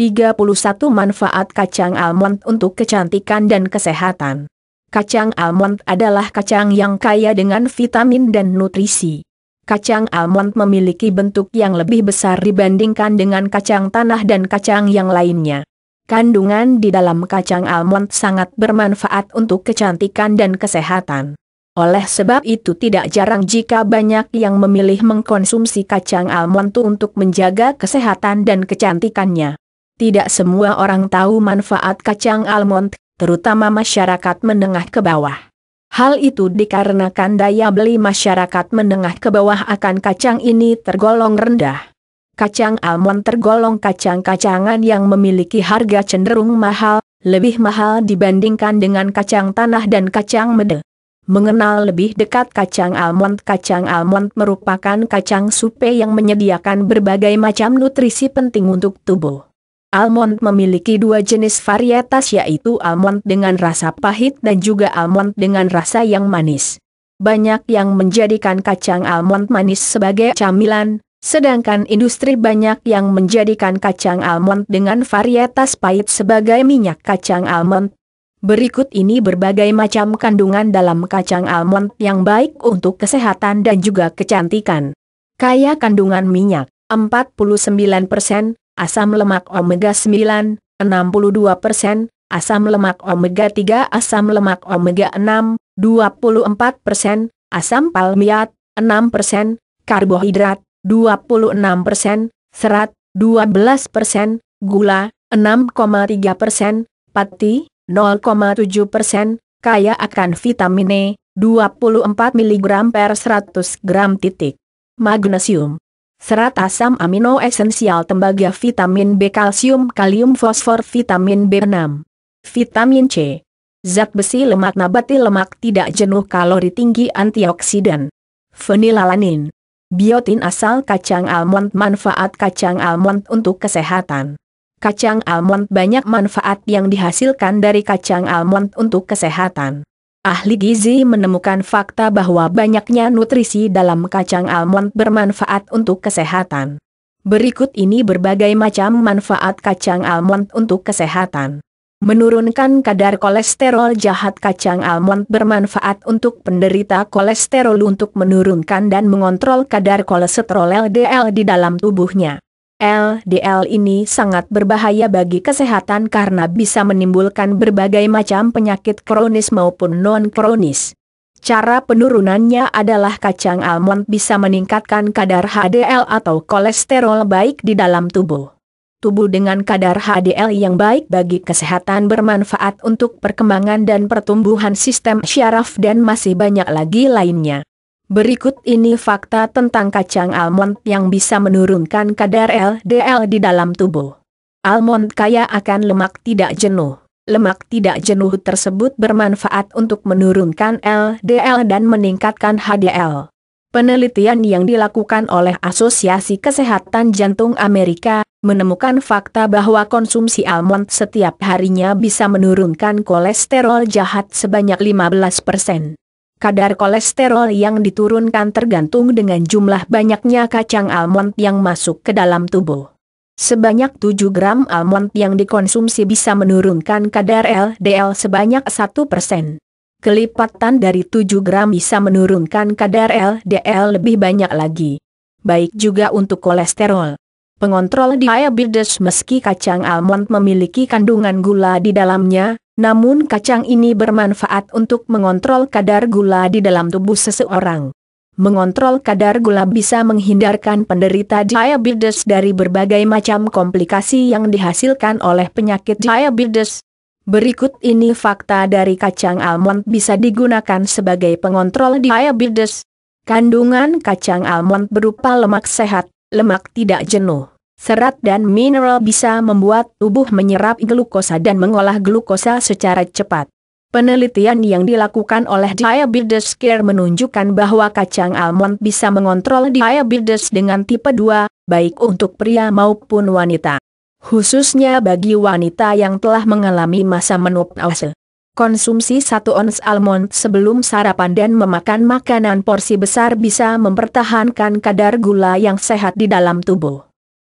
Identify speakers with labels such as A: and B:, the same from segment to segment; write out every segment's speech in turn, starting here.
A: 31 manfaat kacang almond untuk kecantikan dan kesehatan. Kacang almond adalah kacang yang kaya dengan vitamin dan nutrisi. Kacang almond memiliki bentuk yang lebih besar dibandingkan dengan kacang tanah dan kacang yang lainnya. Kandungan di dalam kacang almond sangat bermanfaat untuk kecantikan dan kesehatan. Oleh sebab itu tidak jarang jika banyak yang memilih mengkonsumsi kacang almond untuk menjaga kesehatan dan kecantikannya. Tidak semua orang tahu manfaat kacang almond, terutama masyarakat menengah ke bawah. Hal itu dikarenakan daya beli masyarakat menengah ke bawah akan kacang ini tergolong rendah. Kacang almond tergolong kacang-kacangan yang memiliki harga cenderung mahal, lebih mahal dibandingkan dengan kacang tanah dan kacang mede. Mengenal lebih dekat kacang almond Kacang almond merupakan kacang supe yang menyediakan berbagai macam nutrisi penting untuk tubuh. Almond memiliki dua jenis varietas yaitu almond dengan rasa pahit dan juga almond dengan rasa yang manis. Banyak yang menjadikan kacang almond manis sebagai camilan, sedangkan industri banyak yang menjadikan kacang almond dengan varietas pahit sebagai minyak kacang almond. Berikut ini berbagai macam kandungan dalam kacang almond yang baik untuk kesehatan dan juga kecantikan. Kaya kandungan minyak, 49%, asam lemak omega 9, 62%, persen; asam lemak omega 3, asam lemak omega 6, 24%, persen; asam palmiat, 6%, persen; karbohidrat, 26%, persen; serat, 12%, persen; gula, 6,3%, persen; pati, 0,7%, persen. kaya akan vitamin E, 24 mg per 100 gram titik. Magnesium Serat asam amino esensial tembaga vitamin B kalsium kalium fosfor vitamin B6. Vitamin C. Zat besi lemak nabati lemak tidak jenuh kalori tinggi antioksidan. Fenilalanin. Biotin asal kacang almond manfaat kacang almond untuk kesehatan. Kacang almond banyak manfaat yang dihasilkan dari kacang almond untuk kesehatan. Ahli gizi menemukan fakta bahwa banyaknya nutrisi dalam kacang almond bermanfaat untuk kesehatan. Berikut ini berbagai macam manfaat kacang almond untuk kesehatan. Menurunkan kadar kolesterol jahat kacang almond bermanfaat untuk penderita kolesterol untuk menurunkan dan mengontrol kadar kolesterol LDL di dalam tubuhnya. LDL ini sangat berbahaya bagi kesehatan karena bisa menimbulkan berbagai macam penyakit kronis maupun non-kronis. Cara penurunannya adalah kacang almond bisa meningkatkan kadar HDL atau kolesterol baik di dalam tubuh. Tubuh dengan kadar HDL yang baik bagi kesehatan bermanfaat untuk perkembangan dan pertumbuhan sistem syaraf dan masih banyak lagi lainnya. Berikut ini fakta tentang kacang almond yang bisa menurunkan kadar LDL di dalam tubuh. Almond kaya akan lemak tidak jenuh. Lemak tidak jenuh tersebut bermanfaat untuk menurunkan LDL dan meningkatkan HDL. Penelitian yang dilakukan oleh Asosiasi Kesehatan Jantung Amerika menemukan fakta bahwa konsumsi almond setiap harinya bisa menurunkan kolesterol jahat sebanyak 15 persen. Kadar kolesterol yang diturunkan tergantung dengan jumlah banyaknya kacang almond yang masuk ke dalam tubuh. Sebanyak 7 gram almond yang dikonsumsi bisa menurunkan kadar LDL sebanyak 1%. Kelipatan dari 7 gram bisa menurunkan kadar LDL lebih banyak lagi. Baik juga untuk kolesterol. Pengontrol diabetes meski kacang almond memiliki kandungan gula di dalamnya, namun kacang ini bermanfaat untuk mengontrol kadar gula di dalam tubuh seseorang. Mengontrol kadar gula bisa menghindarkan penderita diabetes dari berbagai macam komplikasi yang dihasilkan oleh penyakit diabetes. Berikut ini fakta dari kacang almond bisa digunakan sebagai pengontrol diabetes. Kandungan kacang almond berupa lemak sehat, lemak tidak jenuh Serat dan mineral bisa membuat tubuh menyerap glukosa dan mengolah glukosa secara cepat. Penelitian yang dilakukan oleh Diabetes Care menunjukkan bahwa kacang almond bisa mengontrol diabetes dengan tipe 2, baik untuk pria maupun wanita. Khususnya bagi wanita yang telah mengalami masa menopause. Konsumsi satu ons almond sebelum sarapan dan memakan makanan porsi besar bisa mempertahankan kadar gula yang sehat di dalam tubuh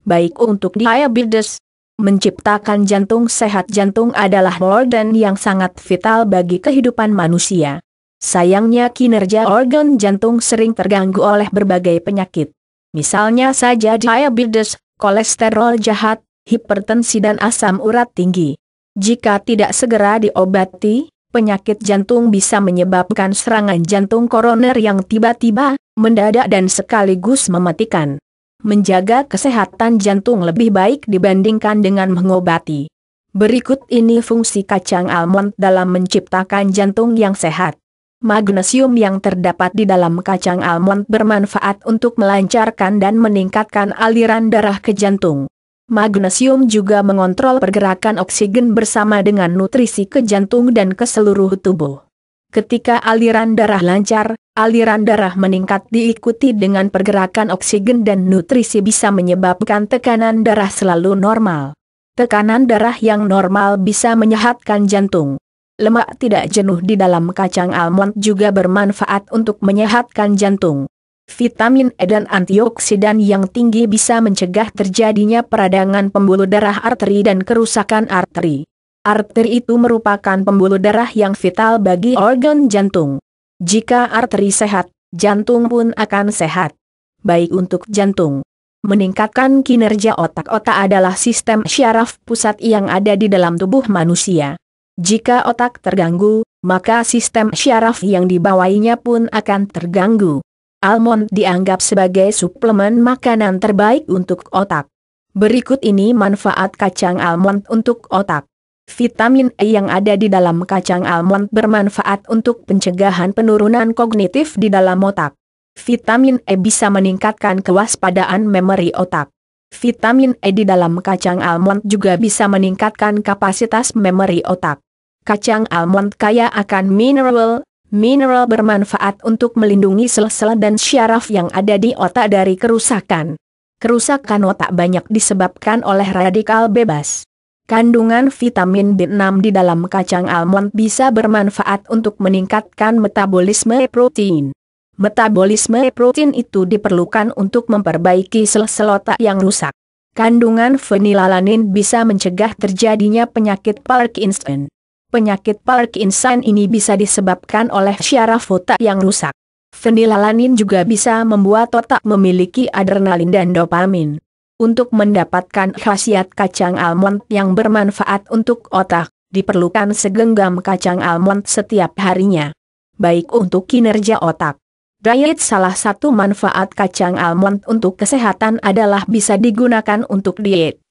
A: baik untuk diabetes. Menciptakan jantung sehat jantung adalah organ yang sangat vital bagi kehidupan manusia. Sayangnya kinerja organ jantung sering terganggu oleh berbagai penyakit. Misalnya saja diabetes, kolesterol jahat, hipertensi dan asam urat tinggi. Jika tidak segera diobati, penyakit jantung bisa menyebabkan serangan jantung koroner yang tiba-tiba, mendadak dan sekaligus mematikan menjaga kesehatan jantung lebih baik dibandingkan dengan mengobati. Berikut ini fungsi kacang almond dalam menciptakan jantung yang sehat. Magnesium yang terdapat di dalam kacang almond bermanfaat untuk melancarkan dan meningkatkan aliran darah ke jantung. Magnesium juga mengontrol pergerakan oksigen bersama dengan nutrisi ke jantung dan ke seluruh tubuh. Ketika aliran darah lancar, aliran darah meningkat diikuti dengan pergerakan oksigen dan nutrisi bisa menyebabkan tekanan darah selalu normal. Tekanan darah yang normal bisa menyehatkan jantung. Lemak tidak jenuh di dalam kacang almond juga bermanfaat untuk menyehatkan jantung. Vitamin E dan antioksidan yang tinggi bisa mencegah terjadinya peradangan pembuluh darah arteri dan kerusakan arteri. Arteri itu merupakan pembuluh darah yang vital bagi organ jantung. Jika arteri sehat, jantung pun akan sehat. Baik untuk jantung. Meningkatkan kinerja otak-otak adalah sistem syaraf pusat yang ada di dalam tubuh manusia. Jika otak terganggu, maka sistem syaraf yang dibawainya pun akan terganggu. Almond dianggap sebagai suplemen makanan terbaik untuk otak. Berikut ini manfaat kacang almond untuk otak. Vitamin E yang ada di dalam kacang almond bermanfaat untuk pencegahan penurunan kognitif di dalam otak. Vitamin E bisa meningkatkan kewaspadaan memori otak. Vitamin E di dalam kacang almond juga bisa meningkatkan kapasitas memori otak. Kacang almond kaya akan mineral, mineral bermanfaat untuk melindungi sel-sel dan syaraf yang ada di otak dari kerusakan. Kerusakan otak banyak disebabkan oleh radikal bebas. Kandungan vitamin B6 di dalam kacang almond bisa bermanfaat untuk meningkatkan metabolisme protein. Metabolisme protein itu diperlukan untuk memperbaiki sel-sel otak yang rusak. Kandungan fenilalanin bisa mencegah terjadinya penyakit Parkinson. Penyakit Parkinson ini bisa disebabkan oleh syaraf otak yang rusak. Fenilalanin juga bisa membuat otak memiliki adrenalin dan dopamin. Untuk mendapatkan khasiat kacang almond yang bermanfaat untuk otak, diperlukan segenggam kacang almond setiap harinya. Baik untuk kinerja otak. Diet salah satu manfaat kacang almond untuk kesehatan adalah bisa digunakan untuk diet.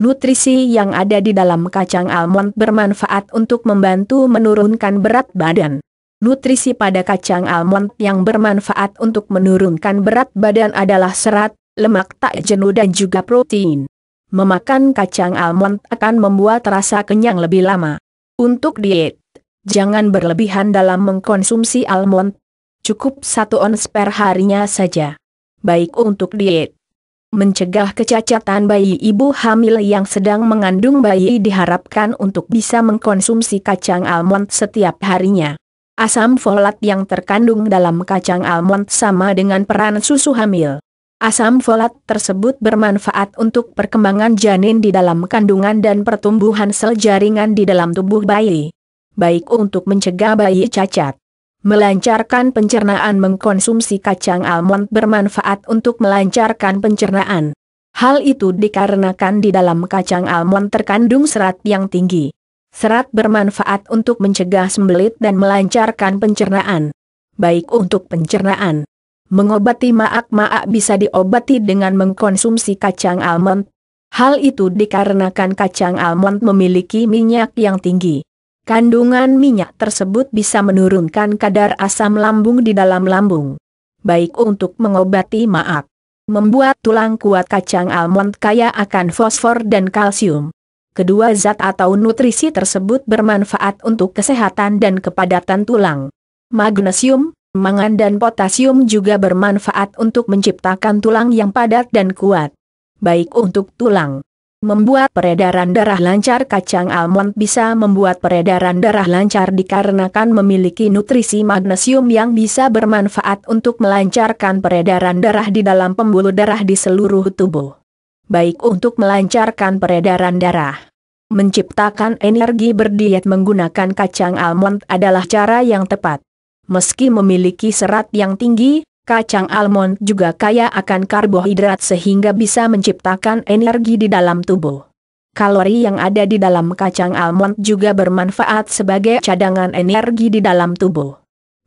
A: Nutrisi yang ada di dalam kacang almond bermanfaat untuk membantu menurunkan berat badan. Nutrisi pada kacang almond yang bermanfaat untuk menurunkan berat badan adalah serat, lemak tak jenuh dan juga protein. Memakan kacang almond akan membuat rasa kenyang lebih lama. Untuk diet, jangan berlebihan dalam mengkonsumsi almond. Cukup satu ons per harinya saja. Baik untuk diet. Mencegah kecacatan bayi ibu hamil yang sedang mengandung bayi diharapkan untuk bisa mengkonsumsi kacang almond setiap harinya. Asam folat yang terkandung dalam kacang almond sama dengan peran susu hamil. Asam folat tersebut bermanfaat untuk perkembangan janin di dalam kandungan dan pertumbuhan sel jaringan di dalam tubuh bayi. Baik untuk mencegah bayi cacat. Melancarkan pencernaan mengkonsumsi kacang almond bermanfaat untuk melancarkan pencernaan. Hal itu dikarenakan di dalam kacang almond terkandung serat yang tinggi. Serat bermanfaat untuk mencegah sembelit dan melancarkan pencernaan. Baik untuk pencernaan Mengobati maak-maak bisa diobati dengan mengkonsumsi kacang almond. Hal itu dikarenakan kacang almond memiliki minyak yang tinggi. Kandungan minyak tersebut bisa menurunkan kadar asam lambung di dalam lambung. Baik untuk mengobati maak. Membuat tulang kuat kacang almond kaya akan fosfor dan kalsium. Kedua zat atau nutrisi tersebut bermanfaat untuk kesehatan dan kepadatan tulang. Magnesium, mangan dan potasium juga bermanfaat untuk menciptakan tulang yang padat dan kuat. Baik untuk tulang. Membuat peredaran darah lancar kacang almond bisa membuat peredaran darah lancar dikarenakan memiliki nutrisi magnesium yang bisa bermanfaat untuk melancarkan peredaran darah di dalam pembuluh darah di seluruh tubuh. Baik untuk melancarkan peredaran darah. Menciptakan energi berdiet menggunakan kacang almond adalah cara yang tepat meski memiliki serat yang tinggi, kacang almond juga kaya akan karbohidrat sehingga bisa menciptakan energi di dalam tubuh. Kalori yang ada di dalam kacang almond juga bermanfaat sebagai cadangan energi di dalam tubuh.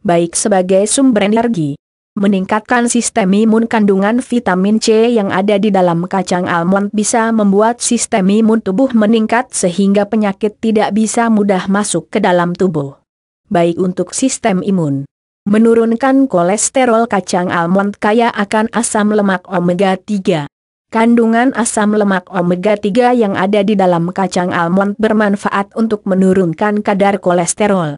A: Baik sebagai sumber energi, meningkatkan sistem imun kandungan vitamin C yang ada di dalam kacang almond bisa membuat sistem imun tubuh meningkat sehingga penyakit tidak bisa mudah masuk ke dalam tubuh baik untuk sistem imun. Menurunkan kolesterol kacang almond kaya akan asam lemak omega 3. Kandungan asam lemak omega 3 yang ada di dalam kacang almond bermanfaat untuk menurunkan kadar kolesterol.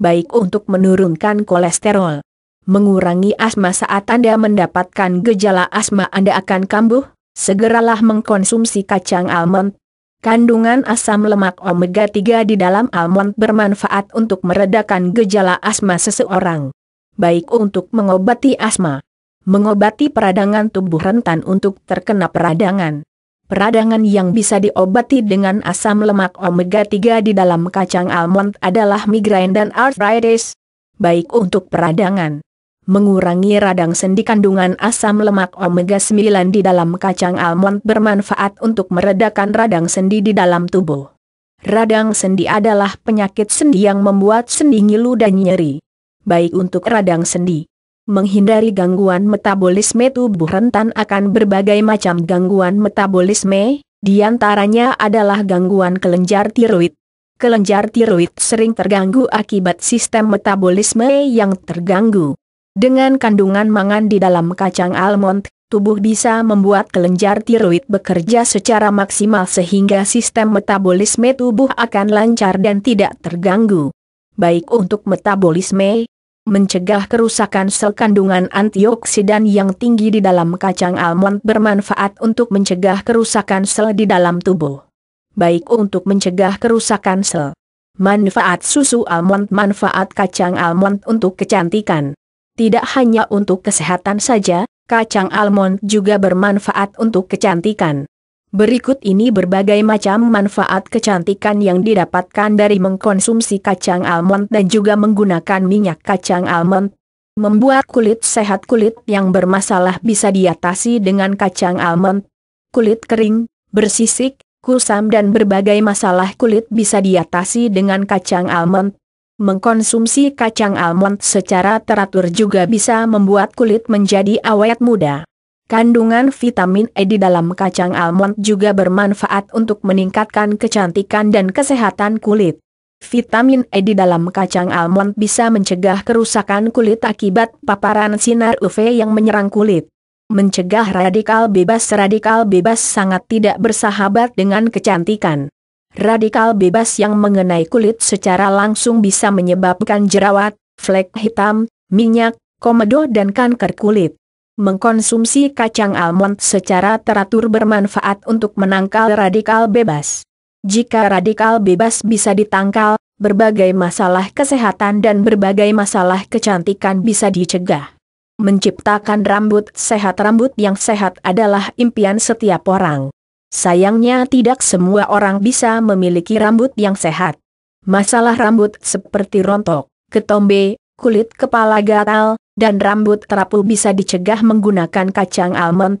A: Baik untuk menurunkan kolesterol, mengurangi asma saat Anda mendapatkan gejala asma Anda akan kambuh, segeralah mengkonsumsi kacang almond Kandungan asam lemak omega 3 di dalam almond bermanfaat untuk meredakan gejala asma seseorang. Baik untuk mengobati asma, mengobati peradangan tubuh rentan untuk terkena peradangan. Peradangan yang bisa diobati dengan asam lemak omega 3 di dalam kacang almond adalah migrain dan arthritis. Baik untuk peradangan, mengurangi radang sendi kandungan asam lemak omega 9 di dalam kacang almond bermanfaat untuk meredakan radang sendi di dalam tubuh. Radang sendi adalah penyakit sendi yang membuat sendi ngilu dan nyeri. Baik untuk radang sendi. Menghindari gangguan metabolisme tubuh rentan akan berbagai macam gangguan metabolisme, diantaranya adalah gangguan kelenjar tiroid. Kelenjar tiroid sering terganggu akibat sistem metabolisme yang terganggu. Dengan kandungan mangan di dalam kacang almond, tubuh bisa membuat kelenjar tiroid bekerja secara maksimal sehingga sistem metabolisme tubuh akan lancar dan tidak terganggu. Baik untuk metabolisme, mencegah kerusakan sel kandungan antioksidan yang tinggi di dalam kacang almond bermanfaat untuk mencegah kerusakan sel di dalam tubuh. Baik untuk mencegah kerusakan sel. Manfaat susu almond Manfaat kacang almond untuk kecantikan tidak hanya untuk kesehatan saja, kacang almond juga bermanfaat untuk kecantikan. Berikut ini berbagai macam manfaat kecantikan yang didapatkan dari mengkonsumsi kacang almond dan juga menggunakan minyak kacang almond. Membuat kulit sehat kulit yang bermasalah bisa diatasi dengan kacang almond. Kulit kering, bersisik, kusam dan berbagai masalah kulit bisa diatasi dengan kacang almond. Mengkonsumsi kacang almond secara teratur juga bisa membuat kulit menjadi awet muda. Kandungan vitamin E di dalam kacang almond juga bermanfaat untuk meningkatkan kecantikan dan kesehatan kulit. Vitamin E di dalam kacang almond bisa mencegah kerusakan kulit akibat paparan sinar UV yang menyerang kulit. Mencegah radikal bebas Radikal bebas sangat tidak bersahabat dengan kecantikan. Radikal bebas yang mengenai kulit secara langsung bisa menyebabkan jerawat, flek hitam, minyak, komedo dan kanker kulit. Mengkonsumsi kacang almond secara teratur bermanfaat untuk menangkal radikal bebas. Jika radikal bebas bisa ditangkal, berbagai masalah kesehatan dan berbagai masalah kecantikan bisa dicegah. Menciptakan rambut sehat Rambut yang sehat adalah impian setiap orang. Sayangnya tidak semua orang bisa memiliki rambut yang sehat. Masalah rambut seperti rontok, ketombe, kulit kepala gatal, dan rambut terapul bisa dicegah menggunakan kacang almond.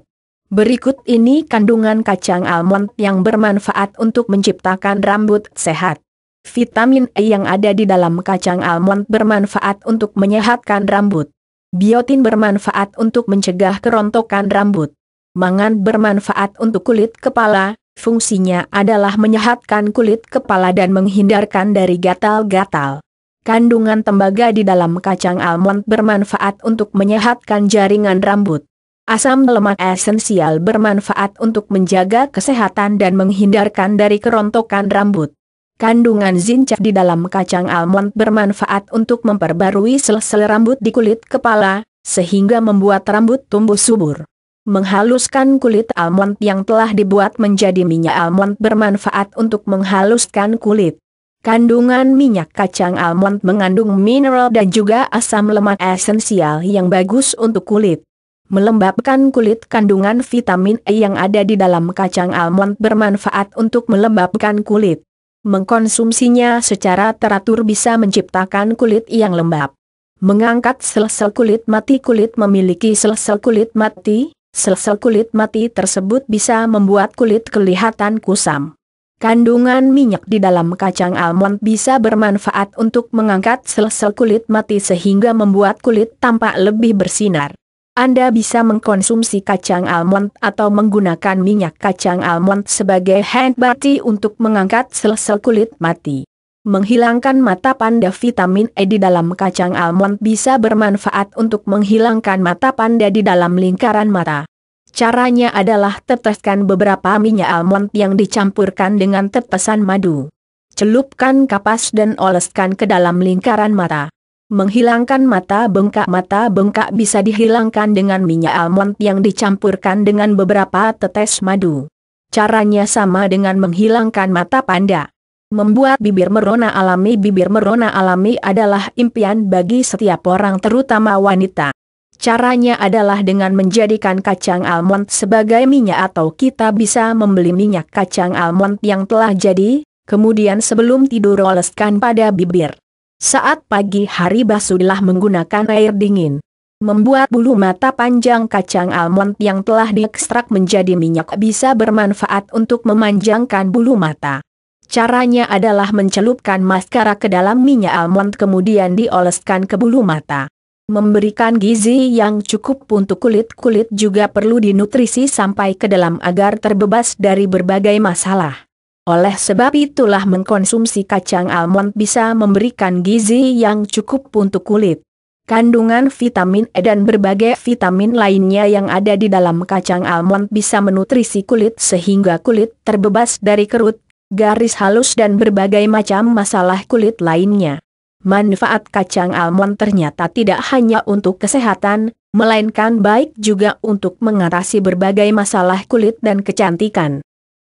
A: Berikut ini kandungan kacang almond yang bermanfaat untuk menciptakan rambut sehat. Vitamin E yang ada di dalam kacang almond bermanfaat untuk menyehatkan rambut. Biotin bermanfaat untuk mencegah kerontokan rambut. Mangan bermanfaat untuk kulit kepala, fungsinya adalah menyehatkan kulit kepala dan menghindarkan dari gatal-gatal. Kandungan tembaga di dalam kacang almond bermanfaat untuk menyehatkan jaringan rambut. Asam lemak esensial bermanfaat untuk menjaga kesehatan dan menghindarkan dari kerontokan rambut. Kandungan zincak di dalam kacang almond bermanfaat untuk memperbarui sel-sel rambut di kulit kepala, sehingga membuat rambut tumbuh subur menghaluskan kulit almond yang telah dibuat menjadi minyak almond bermanfaat untuk menghaluskan kulit. Kandungan minyak kacang almond mengandung mineral dan juga asam lemak esensial yang bagus untuk kulit. Melembabkan kulit kandungan vitamin E yang ada di dalam kacang almond bermanfaat untuk melembabkan kulit. Mengkonsumsinya secara teratur bisa menciptakan kulit yang lembab mengangkat sel-sel kulit mati kulit memiliki sel-sel kulit mati, Sel-sel kulit mati tersebut bisa membuat kulit kelihatan kusam. Kandungan minyak di dalam kacang almond bisa bermanfaat untuk mengangkat sel-sel kulit mati sehingga membuat kulit tampak lebih bersinar. Anda bisa mengkonsumsi kacang almond atau menggunakan minyak kacang almond sebagai hand body untuk mengangkat sel-sel kulit mati. Menghilangkan mata panda vitamin E di dalam kacang almond bisa bermanfaat untuk menghilangkan mata panda di dalam lingkaran mata. Caranya adalah teteskan beberapa minyak almond yang dicampurkan dengan tetesan madu. Celupkan kapas dan oleskan ke dalam lingkaran mata. Menghilangkan mata bengkak Mata bengkak bisa dihilangkan dengan minyak almond yang dicampurkan dengan beberapa tetes madu. Caranya sama dengan menghilangkan mata panda. Membuat bibir merona alami Bibir merona alami adalah impian bagi setiap orang terutama wanita. Caranya adalah dengan menjadikan kacang almond sebagai minyak atau kita bisa membeli minyak kacang almond yang telah jadi, kemudian sebelum tidur oleskan pada bibir. Saat pagi hari basuhlah menggunakan air dingin. Membuat bulu mata panjang kacang almond yang telah diekstrak menjadi minyak bisa bermanfaat untuk memanjangkan bulu mata. Caranya adalah mencelupkan maskara ke dalam minyak almond kemudian dioleskan ke bulu mata. Memberikan gizi yang cukup untuk kulit-kulit juga perlu dinutrisi sampai ke dalam agar terbebas dari berbagai masalah. Oleh sebab itulah mengkonsumsi kacang almond bisa memberikan gizi yang cukup untuk kulit. Kandungan vitamin E dan berbagai vitamin lainnya yang ada di dalam kacang almond bisa menutrisi kulit sehingga kulit terbebas dari kerut garis halus dan berbagai macam masalah kulit lainnya. Manfaat kacang almond ternyata tidak hanya untuk kesehatan, melainkan baik juga untuk mengatasi berbagai masalah kulit dan kecantikan.